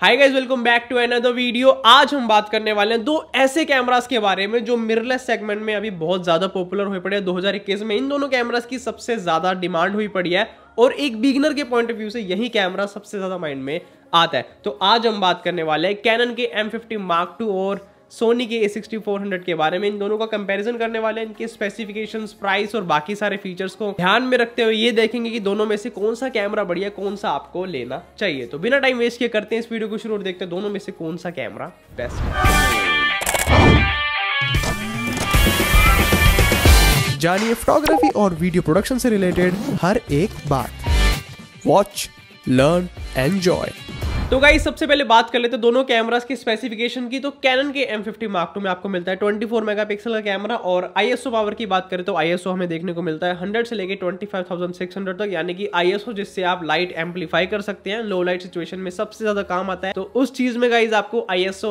hi guys welcome back to another video आज हम बात करने वाले हैं दो ऐसे कैमरास के बारे में जो मिररलेस सेगमेंट में अभी बहुत ज़्यादा पॉपुलर हुए पड़े हैं 2021 में इन दोनों कैमरास की सबसे ज़्यादा डिमांड हुई पड़ी है और एक बिगनर के पॉइंट ऑफ व्यू से यही कैमरा सबसे ज़्यादा माइंड में आता है तो आज हम बात करने वाले हैं कैनन के एम फिफ्टी मार्क टू और सोनी के ए सिक्सटी फोर हंड्रेड के बारे में इन दोनों का कंपैरिजन करने वाले हैं इनके स्पेसिफिकेशंस प्राइस और बाकी सारे फीचर्स को ध्यान में रखते हुए ये देखेंगे कि दोनों में से कौन सा कैमरा बढ़िया कौन सा आपको लेना चाहिए तो बिना टाइम वेस्ट किए करते हैं इस वीडियो को शुरू और देखते हैं दोनों में से कौन सा कैमरा बेस्ट है जानिए फोटोग्राफी और वीडियो प्रोडक्शन से रिलेटेड हर एक बात वॉच लर्न एंजॉय तो गाइस सबसे पहले बात कर लेते हैं दोनों कैमरास की स्पेसिफिकेशन की तो कैनन के एम फिफ्टी मार्क टू में आपको मिलता है 24 मेगापिक्सल का कैमरा और आईएसओ पावर की बात करें तो आईएसओ हमें देखने को मिलता है 100 से लेकर 25,600 तक यानी कि आईएसओ जिससे आप लाइट एम्पलीफाई कर सकते हैं लो लाइट सिचुएशन में सबसे ज्यादा काम आता है तो उस चीज में गाइज आपको आई एस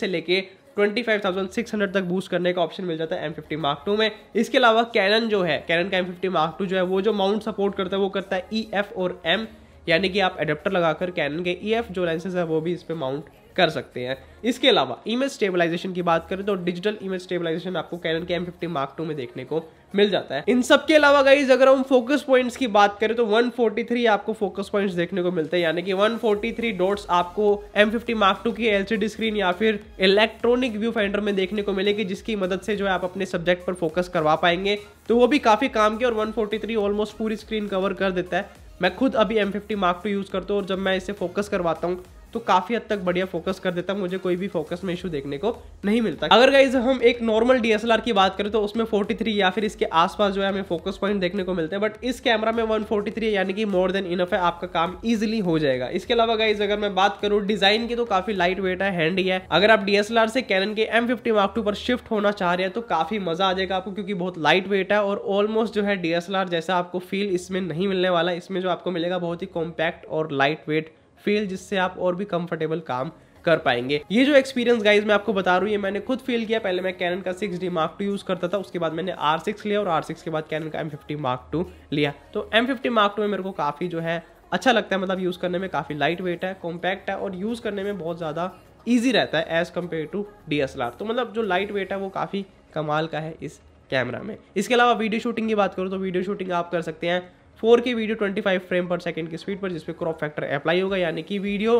से लेके 25,600 तक बूस्ट करने का ऑप्शन मिल जाता है M50 मार्क टू में इसके अलावा कैनन जो है कैनन का M50 मार्क टू जो है वो जो माउंट सपोर्ट करता है वो करता है ई e और एम यानी कि आप एडेप्टर लगाकर कैनन के ई e जो लेंसेज है वो भी इस पर माउंट कर सकते हैं इसके अलावा इमेज स्टेबलाइजेशन की बात करें तो डिजिटल इमेज स्टेबलाइजेशन आपको कैनन के एम फिफ्टी मार्क टू में देखने को मिल जाता है इन सब के अलावा गाइज अगर हम फोकस पॉइंट्स की बात करें तो 143 आपको फोकस पॉइंट्स देखने को मिलते हैं यानी कि 143 डॉट्स आपको M50 Mark II की एलसीडी स्क्रीन या फिर इलेक्ट्रॉनिक व्यू फाइंडर में देखने को मिलेगी जिसकी मदद से जो है आप अपने सब्जेक्ट पर फोकस करवा पाएंगे तो वो भी काफी काम के और 143 ऑलमोस्ट पूरी स्क्रीन कवर कर देता है मैं खुद अभी M fifty Mark two use करता हूँ और जब मैं इसे फोकस करवाता हूँ तो काफ़ी हद तक बढ़िया फोकस कर देता मुझे कोई भी फोकस में इशू देखने को नहीं मिलता अगर गाइज हम एक नॉर्मल डीएसएलआर की बात करें तो उसमें 43 या फिर इसके आसपास जो है हमें फोकस पॉइंट देखने को मिलते हैं बट इस कैमरा में 143 यानी कि मोर देन इनफ है आपका काम इजिली हो जाएगा इसके अलावा गाइज अगर मैं बात करूँ डिजाइन की तो काफ़ी लाइट वेट है हैंडी है अगर आप डीएसएलआर से कैन के एम फिफ्टी टू पर शिफ्ट होना चाह रहे हैं तो काफ़ी मजा आ जाएगा आपको क्योंकि बहुत लाइट वेट है और ऑलमोस्ट जो है डीएसएलआर जैसा आपको फील इसमें नहीं मिलने वाला इसमें जो आपको मिलेगा बहुत ही कॉम्पैक्ट और लाइट वेट फील जिससे आप और भी कंफर्टेबल काम कर पाएंगे ये जो एक्सपीरियंस गाइज मैं आपको बता रहा है ये मैंने खुद फील किया पहले मैं कैनन का six D Mark two use करता था उसके बाद मैंने आर सिक्स लिया और आर सिक्स के बाद कैनन का एम फिफ्टी मार्क टू लिया तो एम फिफ्टी मार्क टू में मेरे को काफ़ी जो है अच्छा लगता है मतलब यूज़ करने में काफ़ी लाइट वेट है कॉम्पैक्ट है और यूज़ करने में बहुत ज़्यादा ईजी रहता है एज़ कम्पेयर टू डी तो मतलब जो लाइट वेट है वो काफ़ी कमाल का है इस कैमरा में इसके अलावा वीडियो शूटिंग की बात करूँ तो वीडियो शूटिंग आप कर सकते हैं four video twenty frame per second की स्पीड पर जिसपे क्रॉप फैक्टर अप्लाई होगा यानी कि वीडियो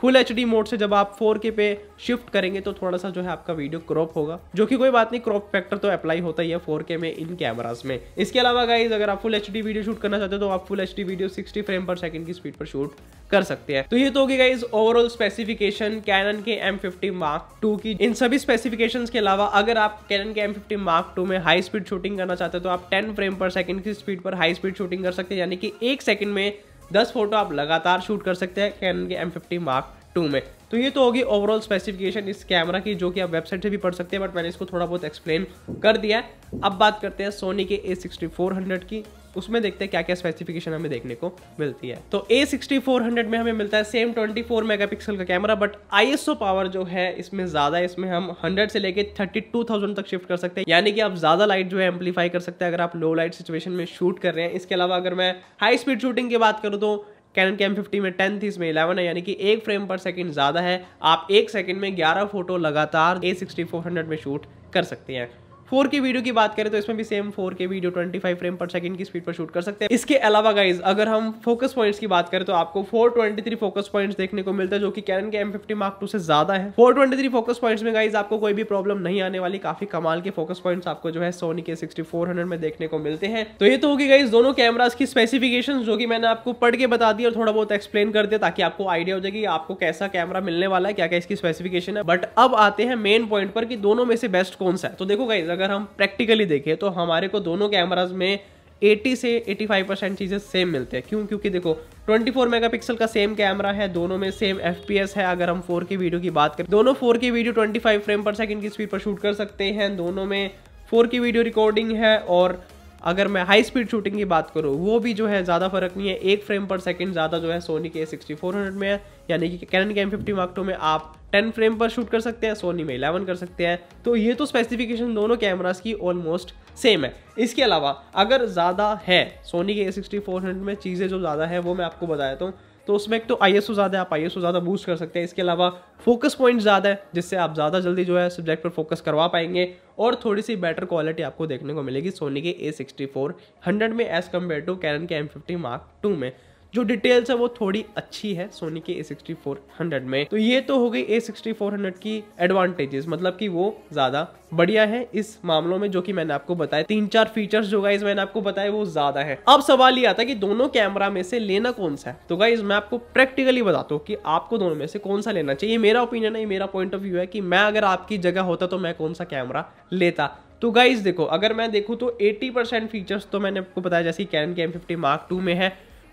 फुल एच मोड से जब आप फोर पे शिफ्ट करेंगे तो थोड़ा सा जो है आपका वीडियो क्रॉप होगा जो कि कोई बात नहीं क्रॉप फैक्टर तो अप्लाई होता ही है फोर में इन कैमराज में इसके अलावा गाइज अगर आप फुल एच वीडियो शूट करना चाहते हो तो आप full H video sixty frame per second की स्पीड पर शूट कर सकते हैं तो ये तो होगी गाइज ओवरऑल स्पेसिफिकेशन कैनन के एम फिफ्टी मार्क टू की इन सभी स्पेसिफिकेशन के अलावा अगर आप कैनन के एम फिफ्टी मार्क टू में हाई स्पीड शूटिंग करना चाहते हो तो आप 10 फ्रेम पर सेकंड की स्पीड पर हाई स्पीड शूटिंग कर सकते हैं यानी कि एक सेकंड में दस फोटो आप लगातार शूट कर सकते हैं कैन के एम फिफ्टी मार्क टू में तो ये तो होगी ओवरऑल स्पेसिफिकेशन इस कैमरा की जो कि आप वेबसाइट से भी पढ़ सकते हैं बट मैंने इसको थोड़ा बहुत एक्सप्लेन कर दिया है अब बात करते हैं सोनी के ए सिक्सटी फोर हंड्रेड की उसमें देखते हैं क्या क्या स्पेसिफिकेशन हमें देखने को मिलती है तो ए सिक्सटी फोर हंड्रेड में हमें मिलता है same twenty four mega pixel का camera but I S O power जो है इसमें ज़्यादा इसमें हम हंड्रेड से लेकर थर्टी टू थाउजेंड तक शिफ्ट कर सकते हैं यानी कि आप ज़्यादा लाइट जो है एम्पलीफाई कर सकते हैं अगर आप लो लाइट सिचुएशन में शूट कर रहे हैं इसके अलावा अगर मैं हाई स्पीड शूटिंग की बात करूँ तो कैन के एम फिफ्टी में टेन थी इसमें इलेवन है यानी कि एक फ्रेम पर सेकेंड ज़्यादा है आप एक सेकेंड में ग्यारह फोटो लगातार ए सिक्सटी फोर हंड्रेड में शूट कर सकते हैं फोर के वीडियो की बात करें तो इसमें भी same four K video twenty five frame per second की स्पीड पर शूट कर सकते हैं इसके अलावा गाइज अगर हम फोकस पॉइंट्स की बात करें तो आपको four twenty three focus point देखने को मिलता है जो कि कैन के एम फिफ्टी मार्क टू से ज्यादा है four twenty three focus points में गाइज आपको कोई भी प्रॉब्लम नहीं आने वाली काफी कमाल के फोकस पॉइंट्स आपको जो है सोनी के सिक्सटी फोर हंड्रेड में देखने को मिलते हैं तो ये तो होगी गाइज दोनों कैमराज की स्पेसिफिकेशन जो कि मैंने आपको पढ़ के बता दी और थोड़ा बहुत एक्सप्लेन कर दिया ताकि आपको आइडिया हो जाए कि आपको कैसा कैमरा मिलने वाला है क्या क्या इसकी स्पेसिफिकेशन है बट अब आते हैं मेन पॉइंट पर कि दोनों में से बेस्ट कौन सा है तो देखो गाइज अगर हम प्रैक्टिकली देखें तो हमारे को दोनों कैमराज में 80 से 85 परसेंट चीज़ें सेम मिलते हैं क्यों क्योंकि देखो 24 मेगापिक्सल का सेम कैमरा है दोनों में सेम एफ है अगर हम 4K वीडियो की बात करें दोनों 4K video 25 frame per second की स्पीड पर शूट कर सकते हैं दोनों में 4K वीडियो रिकॉर्डिंग है और अगर मैं हाई स्पीड शूटिंग की बात करूँ वो भी जो है ज़्यादा फर्क नहीं है एक फ्रेम पर सेकेंड ज़्यादा जो है सोनी के सिक्सटी फोर हंड्रेड में है यानी कि कैन के एम फिफ्टी मार्क टू में आप टेन फ्रेम पर शूट कर सकते हैं सोनी में 11 कर सकते हैं तो ये तो स्पेसिफिकेशन दोनों कैमराज की ऑलमोस्ट सेम है इसके अलावा अगर ज़्यादा है सोनी के ए सिक्सटी फोर हंड्रेड में चीज़ें जो ज़्यादा है वो मैं आपको बता देता हूँ तो उसमें एक तो आई एस ज़्यादा है आप आई एस ज़्यादा बूस्ट कर सकते हैं इसके अलावा फोकस पॉइंट ज़्यादा है जिससे आप ज़्यादा जल्दी जो है सब्जेक्ट पर फोकस करवा पाएंगे और थोड़ी सी बेटर क्वालिटी आपको देखने को मिलेगी सोनी के ए सिक्सटी फोर हंड्रेड में एज़ कम्पेयर टू कैन के एम फिफ्टी मार्क टू में जो डिटेल्स है वो थोड़ी अच्छी है सोनी के ए सिक्सटी फोर हंड्रेड में तो ये तो हो गई ए सिक्सटी फोर हंड्रेड की एडवांटेजेस मतलब कि वो ज़्यादा बढ़िया है इस मामलों में जो कि मैंने आपको बताया तीन चार फीचर्स जो गाइज मैंने आपको बताया वो ज़्यादा है अब सवाल ये आता है कि दोनों कैमरा में से लेना कौन सा है तो गाइज मैं आपको प्रैक्टिकली बताता हूँ कि आपको दोनों में से कौन सा लेना चाहिए मेरा ओपिनियन है मेरा पॉइंट ऑफ व्यू है कि मैं अगर आपकी जगह होता तो मैं कौन सा कैमरा लेता तो गाइज देखो अगर मैं देखूँ तो 80 परसेंट फीचर्स तो मैंने आपको बताया जैसे कैन के एम फिफ्टी मार्क टू में है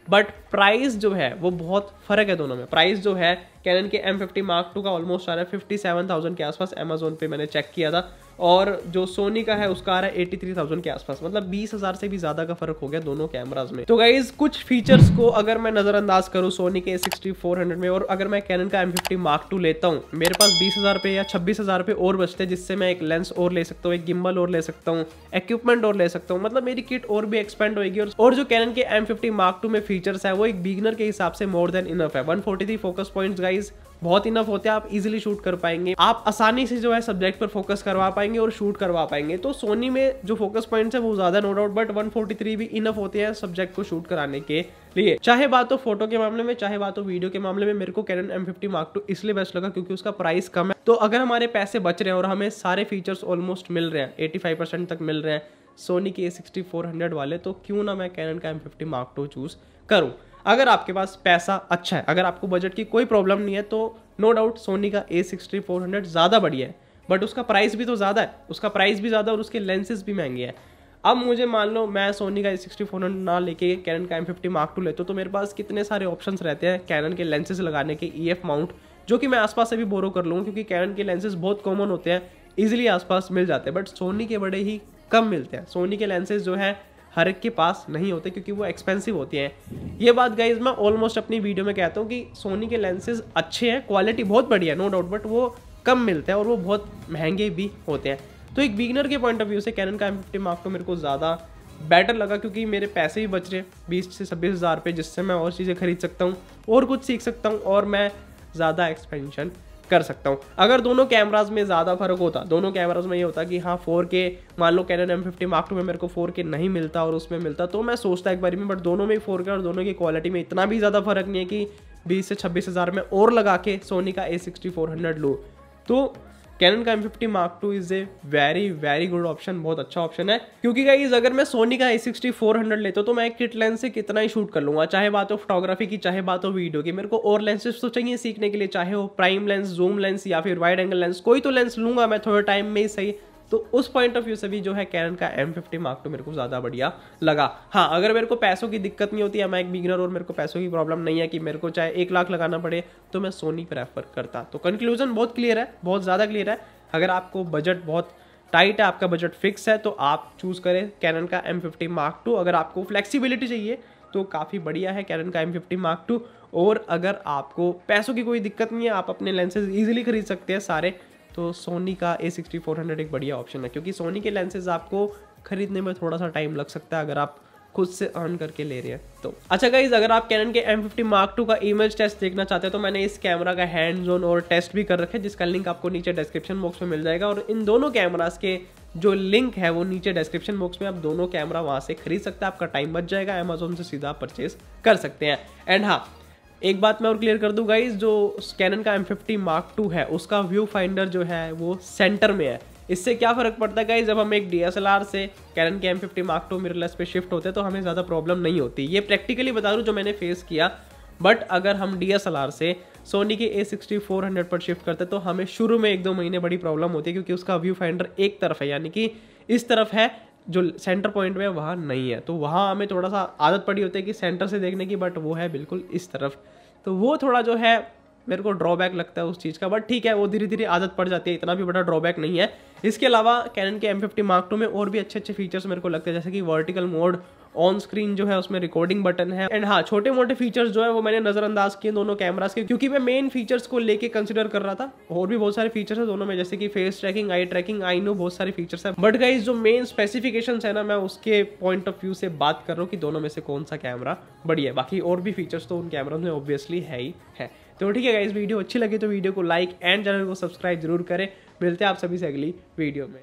बट प्राइस जो है वो बहुत फ़र्क है दोनों में प्राइस जो है कैनन के एम फिफ्टी मार्क टू का ऑलमोस्ट आ रहा है फिफ्टी सेवन थाउजेंड के आसपास अमेजोन पे मैंने चेक किया था और जो सोनी का है उसका आ रहा है एटी थ्री थाउजेंड के आसपास मतलब बीस हजार से भी ज्यादा का फर्क हो गया दोनों कैमराज में तो गाइज कुछ फीचर्स को अगर मैं नजरअंदाज करूँ सोनी के सिक्सटी फोर हंड्रेड में और अगर मैं कैनन का एम फिफ्टी मार्क टू लेता हूँ मेरे पास बीस हजार रुपये या छब्बीस हजार रुपये और बचते हैं जिससे मैं एक लेंस और ले सकता हूँ एक गिम्बल और ले सकता हूँ इक्विपमेंट और ले सकता हूँ मतलब मेरी किट और भी एक्सपेंड होगी और जो कैनन के एम फिफ्टी मार्क टू में फीचर्स है वो एक बिगनर के हिसाब से मोर देन इनफ है one forty three focus point guide exercise बहुत इनफ होते हैं आप इजीली शूट कर पाएंगे आप आसानी से जो है सब्जेक्ट पर फोकस करवा पाएंगे और शूट करवा पाएंगे तो सोनी में जो फोकस पॉइंट्स है वो ज्यादा नो डाउट बट 143 भी इनफ होते हैं सब्जेक्ट को शूट कराने के लिए चाहे बात हो फोटो के मामले में चाहे बात हो वीडियो के मामले में मेरे को Canon M fifty Mark two इसलिए बेस्ट लगा क्योंकि उसका प्राइस कम है तो अगर हमारे पैसे बच रहे हैं और हमें सारे फीचर्स ऑलमोस्ट मिल रहे हैं एटी तक मिल रहे हैं सोनी के ए वाले तो क्यों ना मैं कैन का M fifty Mark two choose करूँ अगर आपके पास पैसा अच्छा है अगर आपको बजट की कोई प्रॉब्लम नहीं है तो नो डाउट सोनी का ए सिक्सटी फोर हंड्रेड ज़्यादा बढ़िया है बट उसका प्राइस भी तो ज़्यादा है उसका प्राइस भी ज़्यादा और उसके लेंसेज भी महंगे हैं अब मुझे मान लो मैं सोनी का ए सिक्सटी फोर हंड्रेड ना लेके कैनन का एम फिफ्टी मार्क टू लेता हूँ तो मेरे पास कितने सारे ऑप्शंस रहते हैं कैनन के लेंसेज लगाने के ई एफ माउंट जो कि मैं आसपास से भी बोरो कर लूँ क्योंकि कैनन के लेंसेज बहुत कॉमन होते हैं ईजिली आसपास मिल जाते हैं बट सोनी के बड़े ही कम मिलते हैं सोनी के लेंसेज जो है हर एक के पास नहीं होते क्योंकि वो एक्सपेंसिव होती हैं ये बात गाइज मैं ऑलमोस्ट अपनी वीडियो में कहता हूँ कि सोनी के लेंसेज अच्छे हैं क्वालिटी बहुत बढ़िया है नो डाउट बट वो कम मिलते हैं और वो बहुत महंगे भी होते हैं तो एक बिगनर के पॉइंट ऑफ व्यू से कैनन का एम फिफ्टी मार्क तो मेरे को ज़्यादा बेटर लगा क्योंकि मेरे पैसे भी बच रहे बीस से छब्बीस हज़ार रुपये जिससे मैं और चीज़ें खरीद सकता हूँ और कुछ सीख सकता हूँ और मैं ज़्यादा एक्सपेंशन कर सकता हूँ अगर दोनों कैमराज में ज़्यादा फर्क होता दोनों कैमराज में ये होता कि हाँ फोर के मान लो Canon M fifty Mark two में मेरे को फोर के नहीं मिलता और उसमें मिलता तो मैं सोचता एक बार में बट दोनों में फोर के और दोनों की क्वालिटी में इतना भी ज़्यादा फर्क नहीं है कि बीस से छब्बीस हज़ार में और लगा के सोनी का ए सिक्सटी फोर हंड्रेड तो कैनन का M fifty Mark two is a very very good option बहुत अच्छा ऑप्शन है क्योंकि गाइज अगर मैं सोनी का ए सिक्सटी फोर हंड्रेड लेता हूँ तो मैं किट लेंस से कितना ही शूट कर लूंगा चाहे बात हो फोटोग्राफी की चाहे बात हो वीडियो की मेरे को और लेंसेज तो चाहिए सीखने के लिए चाहे हो प्राइम लेंस जूम लेंस या फिर वाइड एंगल लेंस कोई तो लेंस लूंगा मैं थोड़े टाइम में ही सही तो उस पॉइंट ऑफ व्यू से भी जो है कैनन का एम फिफ्टी मार्क टू मेरे को ज़्यादा बढ़िया लगा हाँ अगर मेरे को पैसों की दिक्कत नहीं होती है मैं एक बिगनर और मेरे को पैसों की प्रॉब्लम नहीं है कि मेरे को चाहे एक लाख लगाना पड़े तो मैं सोनी प्रेफर करता तो कंक्लूजन बहुत क्लियर है बहुत ज़्यादा क्लियर है अगर आपको बजट बहुत टाइट है आपका बजट फिक्स है तो आप चूज़ करें कैनन का एम फिफ्टी मार्क टू अगर आपको फ्लेक्सीबिलिटी चाहिए तो काफ़ी बढ़िया है कैनन का एम फिफ्टी मार्क टू और अगर आपको पैसों की कोई दिक्कत नहीं है आप अपने लेंसेज ईजिली खरीद सकते हैं सारे तो सोनी का ए सिक्सटी फोर हंड्रेड एक बढ़िया ऑप्शन है क्योंकि सोनी के लेंसेज आपको खरीदने में थोड़ा सा टाइम लग सकता है अगर आप खुद से अर्न करके ले रहे हैं तो अच्छा गाइज अगर आप कैन के एम फिफ्टी मार्क टू का इमेज टेस्ट देखना चाहते हो तो मैंने इस कैमरा का हैंड जोन और टेस्ट भी कर रखे जिसका लिंक आपको नीचे डिस्क्रिप्शन बॉक्स में मिल जाएगा और इन दोनों कैमराज के जो लिंक है वो नीचे डिस्क्रिप्शन बॉक्स में आप दोनों कैमरा वहाँ से खरीद सकते हैं आपका टाइम बच जाएगा अमेजोन से सीधा परचेज कर सकते हैं एंड हाँ एक बात मैं और क्लियर कर दूं गाइज जो कैनन का एम फिफ्टी मार्क टू है उसका व्यू फाइंडर जो है वो सेंटर में है इससे क्या फ़र्क पड़ता है गाइज जब हम एक डी से कैनन के M fifty Mark two mirrorless पे शिफ्ट होते हैं तो हमें ज़्यादा प्रॉब्लम नहीं होती ये प्रैक्टिकली बता दूँ जो मैंने फेस किया बट अगर हम डी से सोनी के ए सिक्सटी फोर हंड्रेड पर शिफ्ट करते तो हमें शुरू में एक दो महीने बड़ी प्रॉब्लम होती है क्योंकि उसका व्यू फाइंडर एक तरफ है यानी कि इस तरफ है जो सेंटर पॉइंट में वहाँ नहीं है तो वहाँ हमें थोड़ा सा आदत पड़ी होती है कि सेंटर से देखने की बट वो है बिल्कुल इस तरफ तो वो थोड़ा जो है मेरे को ड्रॉबैक लगता है उस चीज़ का बट ठीक है वो धीरे धीरे आदत पड़ जाती है इतना भी बड़ा ड्रॉबैक नहीं है इसके अलावा कैनन के एम फिफ्टी मार्क टू में और भी अच्छे अच्छे फीचर्स मेरे को लगते हैं जैसे कि वर्टिकल मोड ऑन स्क्रीन जो है उसमें रिकॉर्डिंग बटन है एंड हाँ छोटे मोटे फीचर्स जो है वो मैंने नजरअंदाज किए दोनों कैमरास के क्योंकि मैं मेन फीचर्स को लेके कंसिडर कर रहा था और भी बहुत सारे फीचर्स है दोनों में जैसे कि face tracking eye tracking I know बहुत सारे फीचर्स है बट गाइज जो मेन स्पेसिफिकेशन है ना मैं उसके पॉइंट ऑफ व्यू से बात कर रहा हूँ कि दोनों में से कौन सा कैमरा बढ़िया है बाकी और भी फीचर्स तो उन कैमरा में ऑब्वियसली है ही है तो ठीक है इस वीडियो अच्छी लगी तो वीडियो को लाइक एंड चैनल को सब्सक्राइब जरूर करें मिलते हैं आप सभी से अगली वीडियो में